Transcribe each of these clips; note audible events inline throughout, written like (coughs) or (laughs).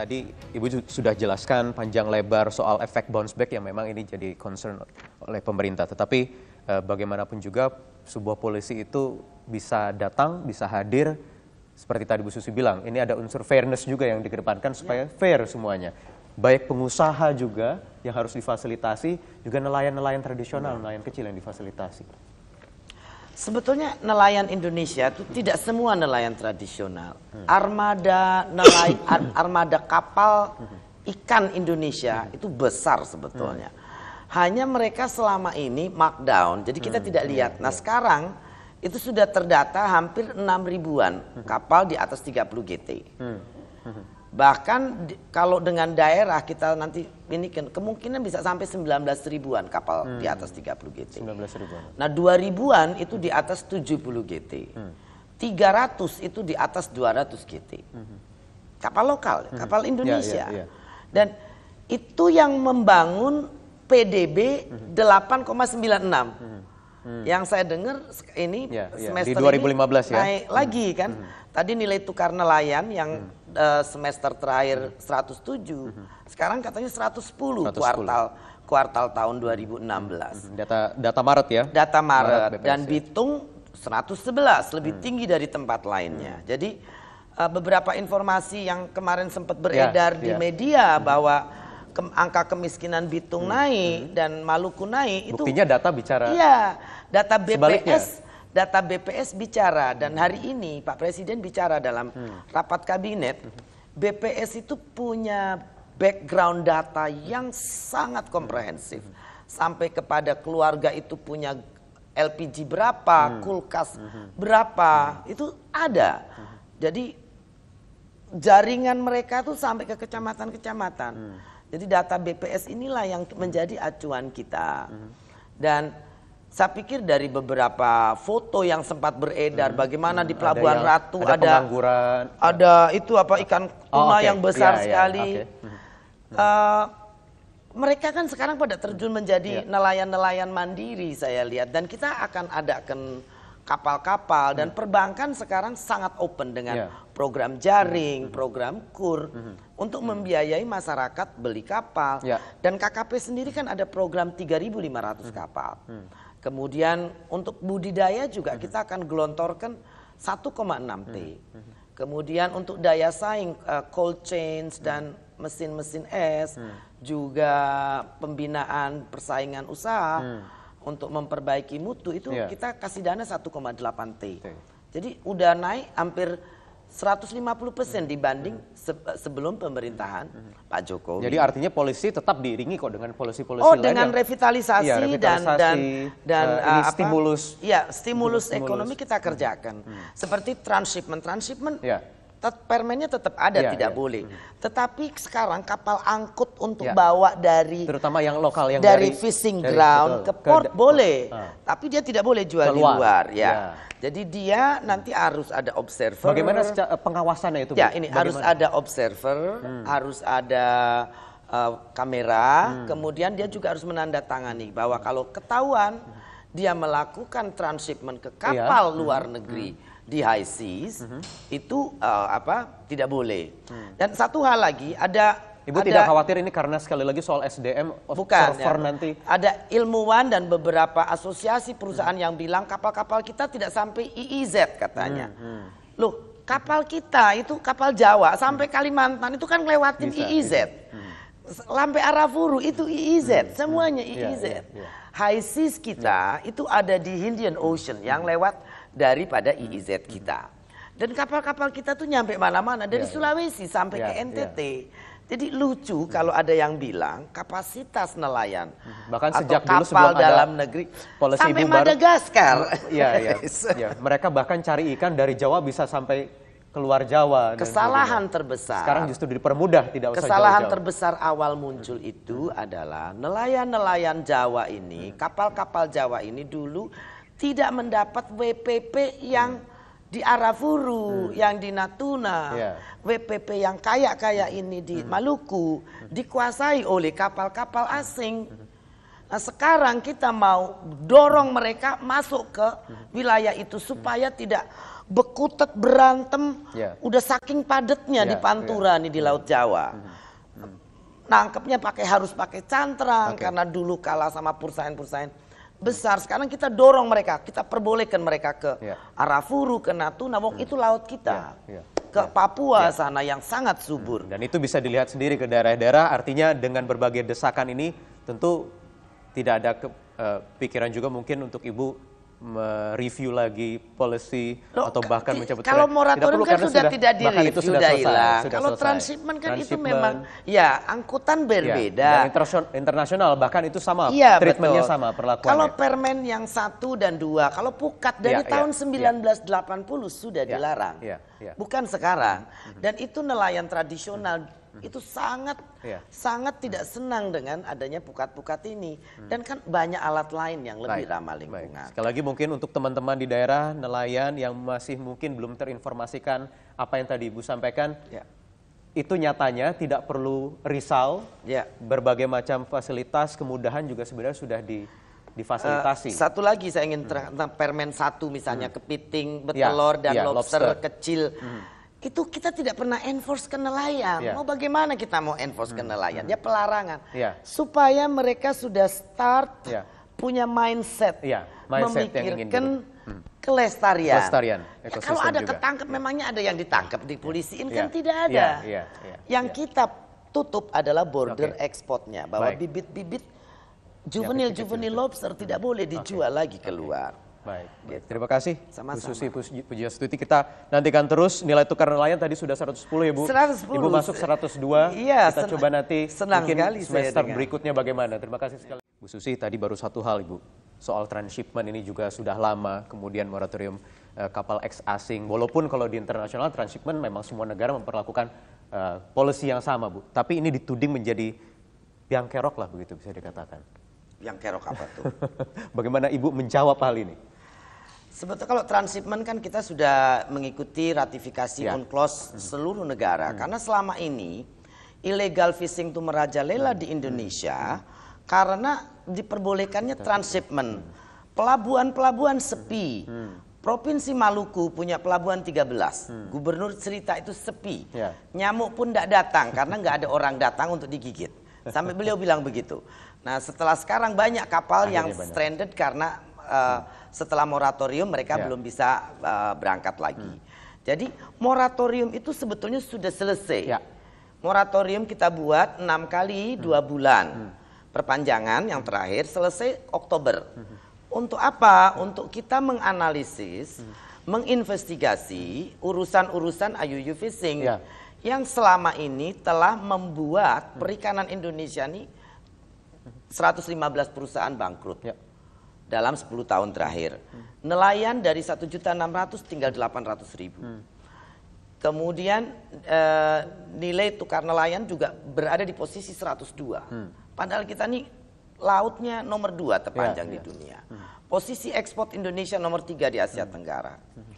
tadi Ibu sudah jelaskan panjang lebar soal efek bounce back yang memang ini jadi concern oleh pemerintah. Tetapi eh, bagaimanapun juga sebuah polisi itu bisa datang, bisa hadir seperti tadi Bu Susi bilang, ini ada unsur fairness juga yang dikedepankan supaya ya. fair semuanya. Baik pengusaha juga yang harus difasilitasi, juga nelayan-nelayan tradisional, ya. nelayan kecil yang difasilitasi. Sebetulnya nelayan Indonesia itu tidak semua nelayan tradisional. Armada nelayan (coughs) armada kapal ikan Indonesia itu besar sebetulnya. Hmm. Hanya mereka selama ini markdown. Jadi kita hmm. tidak lihat. Hmm. Nah, sekarang itu sudah terdata hampir 6 ribuan kapal di atas 30 GT. Bahkan di, kalau dengan daerah kita nanti ini kan, kemungkinan bisa sampai 19 ribuan kapal hmm. di atas 30 GT. 19 ribuan. Nah 2 ribuan itu di atas 70 GT. Hmm. 300 itu di atas 200 GT. Hmm. Kapal lokal, hmm. kapal hmm. Indonesia. Ya, ya, ya. Dan itu yang membangun PDB hmm. 8,96. Hmm. Hmm. Yang saya dengar ini ya, ya. semester di 2015 ini ya. naik hmm. lagi kan. Hmm. Tadi nilai tukar nelayan yang hmm uh, semester terakhir hmm. 107. Hmm. Sekarang katanya 110, 110 kuartal kuartal tahun 2016. Hmm. Data data Maret ya. Data Maret, Maret BPS, dan ya. Bitung 111 lebih hmm. tinggi dari tempat lainnya. Hmm. Jadi uh, beberapa informasi yang kemarin sempat ya, beredar yeah, di yeah. media hmm. bahwa ke, angka kemiskinan Bitung hmm. naik hmm. dan Maluku naik Buktinya itu Buktinya data bicara. Iya, data BPS Sebaliknya data BPS bicara dan hari ini Pak Presiden bicara dalam hmm. rapat kabinet BPS itu punya background data yang sangat komprehensif hmm. sampai kepada keluarga itu punya LPG berapa, hmm. kulkas berapa, itu ada. Jadi jaringan mereka tuh sampai ke kecamatan-kecamatan. Jadi data BPS inilah yang menjadi acuan kita. Dan saya pikir dari beberapa foto yang sempat beredar, hmm. bagaimana di Pelabuhan ada Ratu ada, ada pengangguran, ada itu apa oh, ikan tuna oh, iya, okay. yang iya, besar yeah, sekali. Yeah, okay. Uh, mereka kan sekarang pada terjun menjadi iya. nelayan-nelayan mandiri saya lihat dan kita akan adakan kapal-kapal dan hmm. perbankan sekarang sangat open dengan program hmm. jaring, hmm. program kur untuk membiayai masyarakat beli kapal dan KKP sendiri kan ada program 3.500 kapal. Kemudian untuk budidaya juga kita akan gelontorkan 1,6 T. Kemudian untuk daya saing uh, cold chain dan mesin-mesin es juga pembinaan persaingan usaha untuk memperbaiki mutu itu iya. kita kasih dana 1,8 T. T. Jadi udah naik hampir 150% dibanding se sebelum pemerintahan Pak Jokowi. Jadi artinya polisi tetap diiringi kok dengan polisi-polisi oh, lain. Oh, dengan revitalisasi, ya, revitalisasi dan dan dan uh, eh, eh, apa, stimulus. Ya, stimulus, stimulus ekonomi kita kerjakan. Hmm. Seperti transshipment, transshipment. Ya permennya tetap ada yeah, tidak yeah. boleh. Hmm. Tetapi sekarang kapal angkut untuk yeah. bawa dari terutama yang lokal yang dari, dari fishing dari, ground betul, ke port ke, boleh, ah. uh. tapi dia tidak boleh jual Keluar. di luar ya. Yeah. Jadi dia nanti harus ada observer. Bagaimana pengawasannya itu? Ya, ini Bagaimana? harus ada observer, hmm. harus ada uh, kamera, hmm. kemudian dia juga harus menandatangani bahwa kalau ketahuan hmm. dia melakukan transshipment ke iya. kapal yeah. Hmm. luar negeri. Hmm di high seas mm -hmm. itu uh, apa tidak boleh. Hmm. Dan satu hal lagi ada Ibu ada, tidak khawatir ini karena sekali lagi soal SDM bukan, server ya. nanti. Ada ilmuwan dan beberapa asosiasi perusahaan hmm. yang bilang kapal-kapal kita tidak sampai IIZ e e katanya. Hmm, hmm. Loh, kapal kita itu kapal Jawa sampai hmm. Kalimantan itu kan lewatin Bisa, IIZ. E hmm. Sampai Arafuru itu IIZ, hmm. semuanya IIZ. Hmm. Yeah, yeah, yeah. High seas kita hmm. itu ada di Indian Ocean yang lewat daripada IIZ kita. Dan kapal-kapal kita tuh nyampe mana-mana dari ya, ya. Sulawesi sampai ya, ke NTT. Ya. Jadi lucu hmm. kalau ada yang bilang kapasitas nelayan bahkan atau sejak kapal dulu dalam ada negeri sampai Ibu Madagaskar. Iya, (laughs) iya. (laughs) ya. Mereka bahkan cari ikan dari Jawa bisa sampai keluar Jawa. Kesalahan dan terbesar. Sekarang justru dipermudah tidak usah Kesalahan jauh-jauh. terbesar awal muncul itu adalah nelayan-nelayan Jawa ini, kapal-kapal Jawa ini dulu tidak mendapat WPP yang hmm. di Arafuru, hmm. yang di Natuna, yeah. WPP yang kaya kaya ini di hmm. Maluku hmm. dikuasai oleh kapal-kapal asing. Nah sekarang kita mau dorong mereka masuk ke hmm. wilayah itu supaya tidak bekutet berantem, yeah. udah saking padatnya yeah, di ya, ya. Pantura yeah. nih di Laut Jawa. Hmm. -hmm. Nangkepnya pakai harus pakai cantrang okay. karena dulu kalah sama perusahaan-perusahaan besar. Sekarang kita dorong mereka, kita perbolehkan mereka ke yeah. Arafuru, ke Natuna, hmm. Wong hmm. itu laut kita. Yeah. Yeah. Ya. Ke Papua ya. sana yang sangat subur. Hmm. Dan itu bisa dilihat sendiri ke daerah-daerah, artinya dengan berbagai desakan ini tentu tidak ada ke, uh, pikiran juga mungkin untuk Ibu mereview lagi policy Loh, atau bahkan mencabut kalau moratorium kan sudah, tidak di review sudah, hilang kalau transhipment transshipment kan itu memang ya angkutan iya, berbeda ya, internasional bahkan itu sama ya, treatmentnya sama perlakuan kalau permen yang satu dan dua kalau pukat dari ya, tahun ya, 1980 ya. sudah iya, dilarang ya, ya. bukan sekarang dan itu nelayan tradisional Mm-hmm. itu sangat yeah. sangat tidak senang dengan adanya pukat-pukat ini hmm. dan kan banyak alat lain yang lebih Baik. ramah lingkungan. Baik. Sekali lagi mungkin untuk teman-teman di daerah nelayan yang masih mungkin belum terinformasikan apa yang tadi Ibu sampaikan, yeah itu nyatanya tidak perlu risau, Yeah. berbagai macam fasilitas kemudahan juga sebenarnya sudah di difasilitasi. Uh, satu lagi saya ingin mm. tentang permen satu misalnya hmm. kepiting, betelor ya, yeah. dan yeah, lobster, lobster kecil. Hmm itu kita tidak pernah enforce ke nelayan. Yeah. Mau bagaimana kita mau enforce hmm. ke nelayan? Hmm. Ya pelarangan. Yeah. Supaya mereka sudah start yeah. punya mindset, yeah. mindset memikirkan hmm. kelestarian. kelestarian ya, kalau ada ketangkep iya. memangnya ada yang ditangkap polisi, yeah. kan yeah. tidak ada. Yeah. Yeah. Yeah. Yeah. Yang yeah. kita tutup adalah border okay. ekspornya bahwa bibit-bibit juvenil-juvenil lobster tidak hmm. boleh dijual okay. lagi keluar. Okay. Baik, gitu. baik. Terima kasih Sama -sama. Bu Susi Pujiastuti. Kita nantikan terus nilai tukar nelayan tadi sudah 110 ya Bu. 110. Ibu masuk 102. Iya, kita senang, coba nanti senang mungkin semester berikutnya bagaimana. Terima kasih sekali. Bu Susi tadi baru satu hal Ibu. Soal transshipment ini juga sudah lama, kemudian moratorium uh, kapal eks asing. Walaupun kalau di internasional transshipment memang semua negara memperlakukan uh, policy yang sama Bu. Tapi ini dituding menjadi yang kerok lah begitu bisa dikatakan. Yang kerok apa tuh? (laughs) Bagaimana Ibu menjawab hal ini? Sebetulnya kalau transhipment kan kita sudah mengikuti ratifikasi yeah. UNCLOS hmm. seluruh negara hmm. karena selama ini illegal fishing itu merajalela hmm. di Indonesia hmm. karena diperbolehkannya transshipment. Pelabuhan-pelabuhan sepi. Hmm. Provinsi Maluku punya pelabuhan 13. Hmm. Gubernur cerita itu sepi. Yeah. Nyamuk pun tidak datang karena nggak ada orang datang untuk digigit. Sampai beliau bilang begitu. Nah, setelah sekarang banyak kapal Akhirnya yang banyak. stranded karena Eh, setelah moratorium mereka yeah. belum bisa uh, berangkat lagi. Hmm. Jadi moratorium itu sebetulnya sudah selesai. Yeah. Moratorium kita buat enam kali hmm. dua hmm. bulan. Hmm. Perpanjangan yang terakhir selesai Oktober. Hmm. Untuk apa? Untuk kita menganalisis, hmm. menginvestigasi urusan-urusan IUU fishing yeah. yang selama ini telah membuat hmm. perikanan Indonesia ini 115 perusahaan bangkrut. Yeah dalam 10 tahun terakhir. Nelayan dari 1.600 tinggal 800.000. Hmm. Kemudian e, nilai tukar nelayan juga berada di posisi 102. Hmm. Padahal kita nih lautnya nomor 2 terpanjang yeah. di iya. dunia. Hmm. Posisi ekspor Indonesia nomor 3 di Asia hmm. Tenggara. Hmm.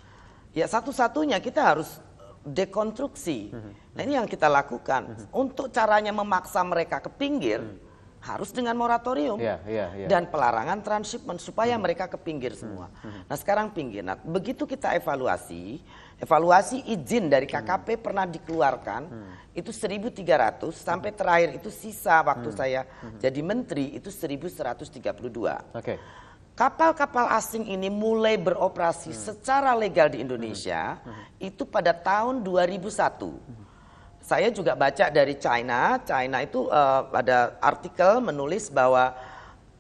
Ya satu-satunya kita harus dekonstruksi. Hmm. Nah ini yang kita lakukan. Hmm. Untuk caranya memaksa mereka ke pinggir hmm harus dengan moratorium yeah, yeah, yeah. dan pelarangan transhipment supaya hmm. mereka ke pinggir hmm, semua. Hmm. Nah sekarang pinggir. Nah begitu kita evaluasi, evaluasi izin dari KKP hmm. pernah dikeluarkan hmm. itu 1.300 sampai hmm. terakhir itu sisa waktu hmm. saya hmm. jadi menteri itu 1.132. Okay. Kapal-kapal asing ini mulai beroperasi hmm. secara legal di hmm. Indonesia hmm. Hmm. itu pada tahun 2001. Hmm saya juga baca dari China, China itu uh, ada artikel menulis bahwa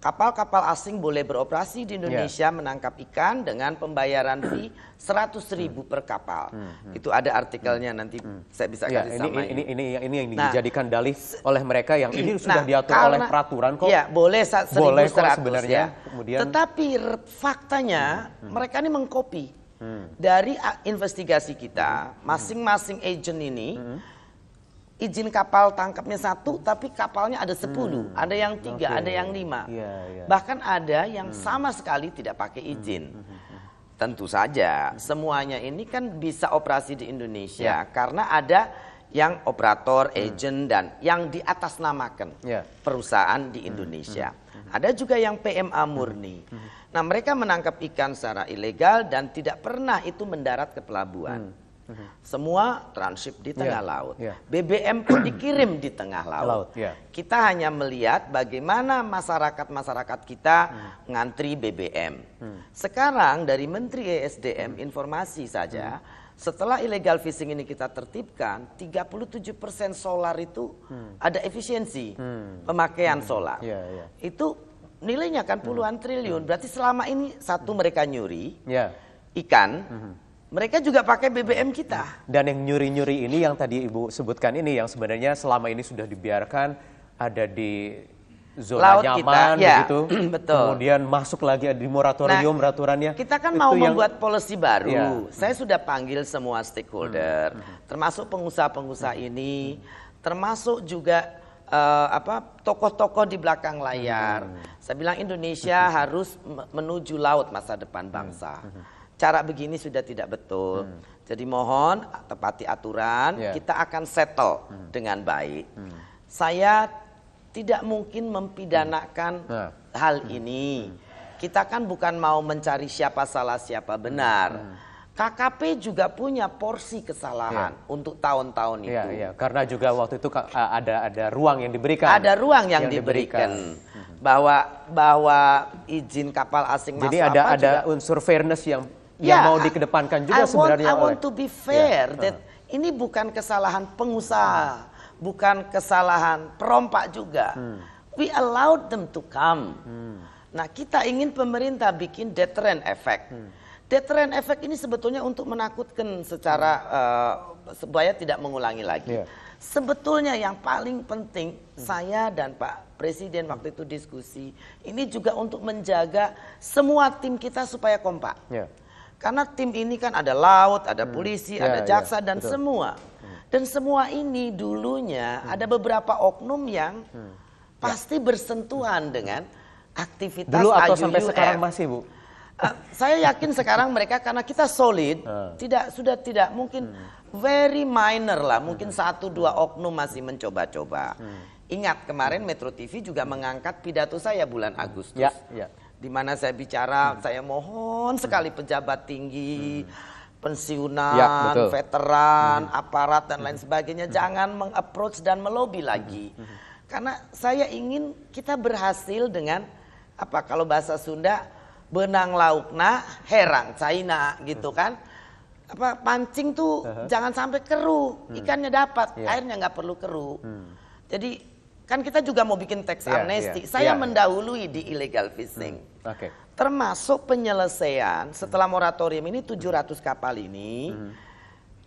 kapal-kapal asing boleh beroperasi di ya. Indonesia yeah. menangkap ikan dengan pembayaran di 100 ribu hmm. per kapal. Hmm, hmm, itu ada artikelnya nanti hmm. saya bisa yeah, kasih ini, sama ini, ini ini ini yang nah, dijadikan dalih oleh mereka yang ini sudah nah, diatur karena, oleh peraturan kok. Iya, boleh 1100 boleh kok sebenarnya. Ya. Kemudian Tetapi faktanya hmm, hmm. mereka ini mengkopi. Hmm. Dari investigasi kita, hmm. masing-masing agent ini hmm izin kapal tangkapnya satu tapi kapalnya ada sepuluh hmm. ada yang tiga okay. ada yang lima yeah, yeah. bahkan ada yang hmm. sama sekali tidak pakai hmm, izin hmm, hmm, hmm. tentu saja semuanya ini kan bisa operasi di Indonesia yeah. karena ada yang operator, hmm. agent dan yang di atas namakan yeah. perusahaan di Indonesia. Hmm. Ada juga yang PMA murni. Hmm. Nah, mereka menangkap ikan secara ilegal dan tidak pernah itu mendarat ke pelabuhan. Hmm. Mhm. Semua tranship di tengah yeah. laut. Yeah. BBM pun (clears throat) dikirim di tengah laut. laut yeah. Kita hanya melihat bagaimana masyarakat-masyarakat kita hmm. ngantri BBM. Hmm. Sekarang dari Menteri ESDM hmm. informasi saja hmm setelah illegal fishing ini kita tertibkan, 37% solar itu hmm. ada efisiensi hmm. pemakaian hmm. solar. Yeah, yeah. Itu nilainya kan puluhan hmm. triliun. Hmm. Berarti selama ini satu hmm. mereka nyuri yeah. ikan, hmm. Mereka juga pakai BBM kita. Dan yang nyuri-nyuri ini yang tadi Ibu sebutkan ini yang sebenarnya selama ini sudah dibiarkan ada di zona Laut nyaman kita, ya, begitu. (clears throat) betul. Kemudian masuk lagi di moratorium nah, Kita kan mau yang, membuat polisi baru. Ya. Saya sudah panggil semua stakeholder, hmm. hmm. termasuk pengusaha-pengusaha hmm. ini, termasuk juga uh, apa tokoh-tokoh di belakang layar. Hmm. Saya bilang Indonesia harus menuju laut masa depan bangsa. Hmm. hmm, hmm cara begini sudah tidak betul. Hmm. Jadi mohon tepati aturan, yeah. kita akan settle hmm. dengan baik. Hmm. Saya tidak mungkin mempidanakan hmm. Ya. hal hmm. ini. Kita kan bukan mau mencari siapa salah siapa benar. Hmm. KKP juga punya porsi kesalahan yeah. untuk tahun-tahun ya, itu. Yeah, yeah. Karena juga waktu itu ada ada ruang yang diberikan. Ada ruang yang, yang diberikan. diberikan hmm. bahwa bahwa izin kapal asing Jadi ada ada unsur fairness yang yeah, yang ya, mau dikedepankan juga I sebenarnya I want to be ya, fair yeah. that uh. ini bukan kesalahan pengusaha, bukan kesalahan perompak juga. Hmm. We allowed them to come. Hmm. Nah, kita ingin pemerintah bikin deterrent effect. Hmm. Deterrent effect ini sebetulnya untuk menakutkan secara uh, supaya tidak mengulangi lagi. Yeah. Sebetulnya yang paling penting hmm. saya dan Pak Presiden waktu itu diskusi ini juga untuk menjaga semua tim kita supaya kompak. Yeah. Karena tim ini kan ada laut, ada hmm. polisi, hmm. ada ya. jaksa yeah. dan betul. semua. Hmm. Dan semua ini dulunya hmm. ada beberapa oknum yang hmm. Ya. pasti ya. bersentuhan dengan aktivitas Dulu atau IUUF. sampai sekarang masih, Bu? Uh, saya yakin sekarang mereka karena kita solid, hmm. tidak sudah tidak mungkin hmm. very minor lah, mungkin hmm. satu dua hmm. oknum masih mencoba-coba. Hmm. Ingat kemarin Metro TV juga mengangkat pidato saya bulan Agustus. Ya, ya di mana saya bicara, hmm. saya mohon sekali pejabat tinggi, hmm. pensiunan, ya, veteran, hmm. aparat dan hmm. lain sebagainya hmm. jangan mengapproach dan melobi hmm. lagi. Hmm. hmm. Karena saya ingin kita berhasil dengan apa kalau bahasa Sunda benang laukna herang China gitu hmm. kan. Apa pancing tuh uh -huh. jangan sampai keruh, ikannya dapat, yeah. airnya nggak perlu keruh. Hmm. Jadi kan kita juga mau bikin teks yeah, amnesti. Iya. Yeah, Saya yeah, iya. mendahului di illegal fishing. Hmm, okay. Termasuk penyelesaian setelah moratorium ini 700 kapal ini hmm.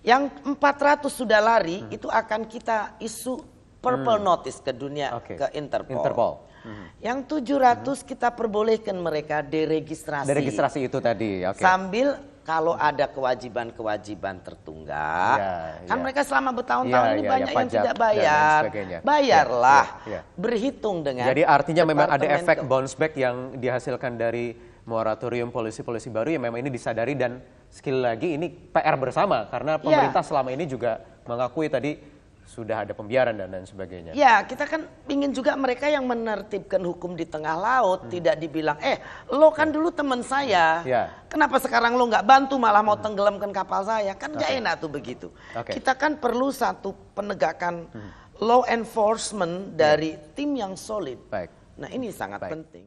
yang 400 sudah lari hmm. itu akan kita isu purple hmm. notice ke dunia okay. ke Interpol. Interpol. Hmm. hmm. Yang 700 hmm. kita perbolehkan mereka deregistrasi. Deregistrasi itu tadi, okay. Sambil kalau ada kewajiban-kewajiban tertunggak, ya, kan iya. mereka selama bertahun-tahun ya, ini ya, banyak ya, yang tidak bayar. Iya, Bayarlah, ya, ya. berhitung dengan. Jadi artinya memang ada efek bounce back yang dihasilkan dari moratorium polisi-polisi baru yang memang ini disadari dan sekali lagi ini PR bersama karena iya. pemerintah ya. selama ini juga mengakui tadi sudah ada pembiaran dan lain sebagainya. Ya, kita kan ingin juga mereka yang menertibkan hukum di tengah laut hmm. tidak dibilang, eh, lo kan ya. dulu teman saya, ya. kenapa sekarang lo nggak bantu malah mau hmm. tenggelamkan kapal saya? Kan nggak okay. enak tuh begitu. Okay. Kita kan perlu satu penegakan hmm. law enforcement ya. dari ya. tim yang solid. Baik. Nah, ini sangat Baik. penting.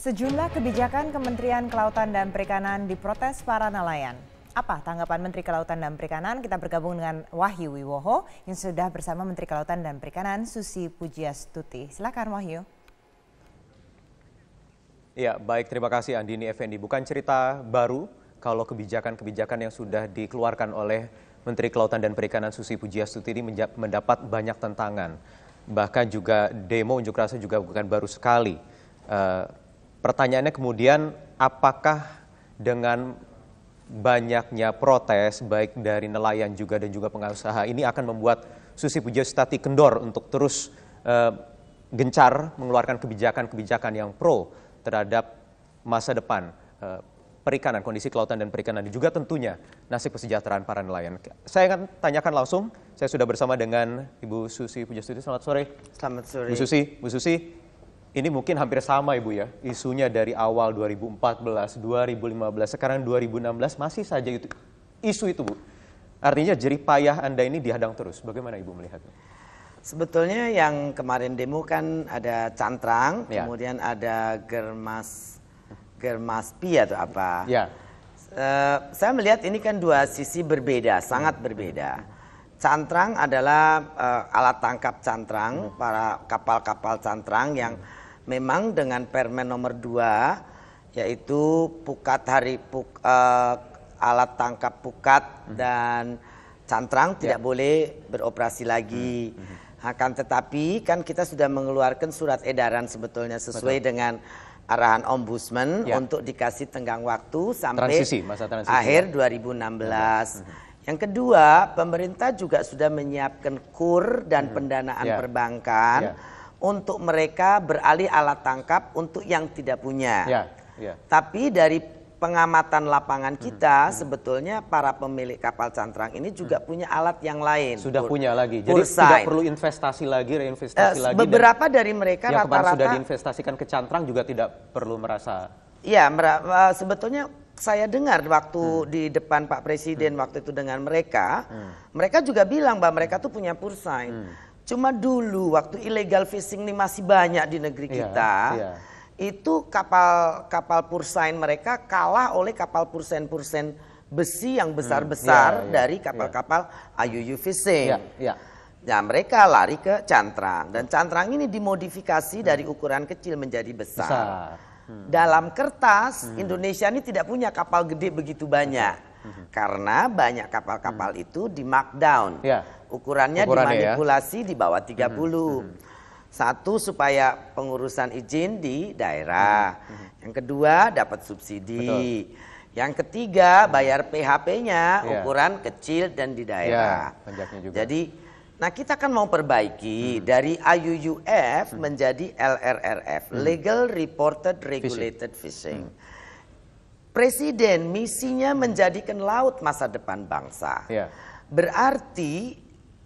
Sejumlah kebijakan Kementerian Kelautan dan Perikanan diprotes para nelayan. Apa tanggapan Menteri Kelautan dan Perikanan? Kita bergabung dengan Wahyu Wiwoho yang sudah bersama Menteri Kelautan dan Perikanan Susi Pujiastuti. Silakan Wahyu. Ya, baik terima kasih Andini Effendi. Bukan cerita baru kalau kebijakan-kebijakan yang sudah dikeluarkan oleh Menteri Kelautan dan Perikanan Susi Pujiastuti ini mendapat banyak tentangan. Bahkan juga demo unjuk rasa juga bukan baru sekali. Uh, pertanyaannya kemudian apakah dengan banyaknya protes baik dari nelayan juga dan juga pengusaha ini akan membuat Susi Pujiastati kendor untuk terus uh, gencar mengeluarkan kebijakan-kebijakan yang pro terhadap masa depan uh, perikanan, kondisi kelautan dan perikanan dan juga tentunya nasib kesejahteraan para nelayan. Saya akan tanyakan langsung, saya sudah bersama dengan Ibu Susi Pujiastati. Selamat sore. Selamat sore. Bu Susi, Bu Susi, ini mungkin hampir sama Ibu ya, isunya dari awal 2014, 2015, sekarang 2016 masih saja itu isu itu Bu. Artinya jerih payah Anda ini dihadang terus. Bagaimana Ibu melihatnya? Sebetulnya yang kemarin demo kan ada cantrang, ya. kemudian ada germas germas germaspi atau apa. Ya. Uh, saya melihat ini kan dua sisi berbeda, sangat hmm. berbeda. Cantrang adalah uh, alat tangkap cantrang, hmm. para kapal-kapal cantrang yang hmm memang dengan Permen nomor 2 yaitu pukat hari puk, uh, alat tangkap pukat hmm. dan cantrang yeah. tidak ya. boleh beroperasi lagi. Mm Hmm. Akan tetapi kan kita sudah mengeluarkan surat edaran sebetulnya sesuai Betul. dengan arahan ombudsman ya. untuk dikasih tenggang waktu sampai transisi, masa transisi. akhir 2016. Ya. Hmm, hmm. Yang kedua, pemerintah juga sudah menyiapkan kur dan hmm. pendanaan ya. perbankan. Ya untuk mereka beralih alat tangkap untuk yang tidak punya. Ya, ya. Tapi dari pengamatan lapangan hmm, kita hmm. sebetulnya para pemilik kapal cantrang ini juga hmm. punya alat yang lain. Sudah punya lagi. Jadi sign. tidak perlu investasi lagi, reinvestasi uh, lagi. Beberapa dari mereka yang rata-rata sudah diinvestasikan ke cantrang juga tidak perlu merasa. Ya, mer- uh, eh, sebetulnya saya dengar waktu hmm. di depan Pak Presiden hmm. waktu itu dengan mereka, hmm. mereka juga bilang bahwa mereka tuh punya pursain. Hmm Cuma dulu waktu illegal fishing ini masih banyak di negeri iya, kita. Yeah. Itu kapal kapal pursain mereka kalah oleh kapal pursain-pursain besi yang hmm, besar-besar yeah, iya, dari iya. kapal-kapal yeah. IUU fishing. Yeah, yeah. Nah mereka lari ke cantrang dan cantrang ini dimodifikasi hmm. dari ukuran kecil menjadi besar. besar. Hmm. Dalam kertas hmm. Indonesia ini tidak punya kapal gede begitu banyak hmm. karena banyak kapal-kapal hmm. itu di markdown. Yeah ukurannya, ukurannya dimanipulasi ya? di bawah 30. Hmm. Hmm. Satu supaya pengurusan izin di daerah. Hmm. Hmm. Yang kedua dapat subsidi. Betul. Yang ketiga bayar PHP-nya yeah. ukuran kecil dan di daerah. Yeah, juga. Jadi nah kita kan mau perbaiki hmm. dari IUUF hmm. menjadi LRRF, hmm. Legal Reported Regulated Fishing. Fishing. Presiden misinya mhm. menjadikan laut masa depan bangsa. Yeah. Berarti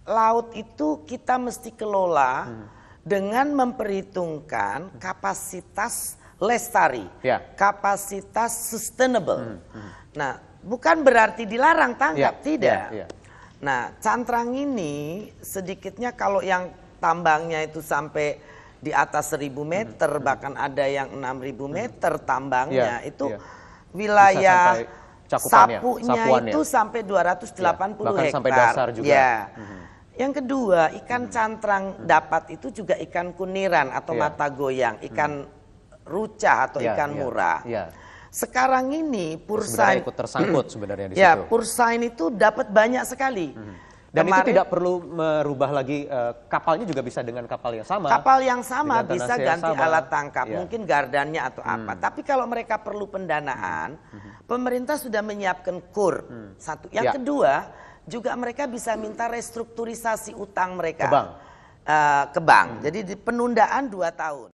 laut itu kita mesti kelola hmm. dengan memperhitungkan hmm. kapasitas lestari, yeah. kapasitas sustainable. Hmm. Hmm. Nah, bukan berarti dilarang tanggap yeah. Ya, tidak. Yeah. Yeah. Nah, cantrang ini sedikitnya kalau yang tambangnya itu sampai di atas seribu hmm, meter, hmm. bahkan ada yang enam ribu hmm. meter tambangnya, yeah. itu yeah. wilayah sapunya Sapuannya. itu sampai 280 ya, bahkan sampai dasar juga. Ya. Hmm. Yang kedua, ikan cantrang dapat itu juga ikan kuniran atau yeah. mata goyang, ikan hmm. ruca atau yeah, ikan yeah, murah. Yeah. Sekarang ini pursain ikut tersangkut sebenarnya di ya, situ. Ya, pursain itu dapat banyak sekali. Hmm. Dan Kemarin, itu tidak perlu merubah lagi uh, kapalnya juga bisa dengan kapal yang sama. Kapal yang sama bisa ganti sama. alat tangkap, yeah. mungkin gardannya atau hmm. apa. Tapi kalau mereka perlu pendanaan, hmm. hmm. pemerintah sudah menyiapkan kur. Hmm. Satu, yang yeah. kedua juga mereka bisa minta restrukturisasi utang mereka ke bank. Uh, ke bank. Jadi penundaan dua tahun.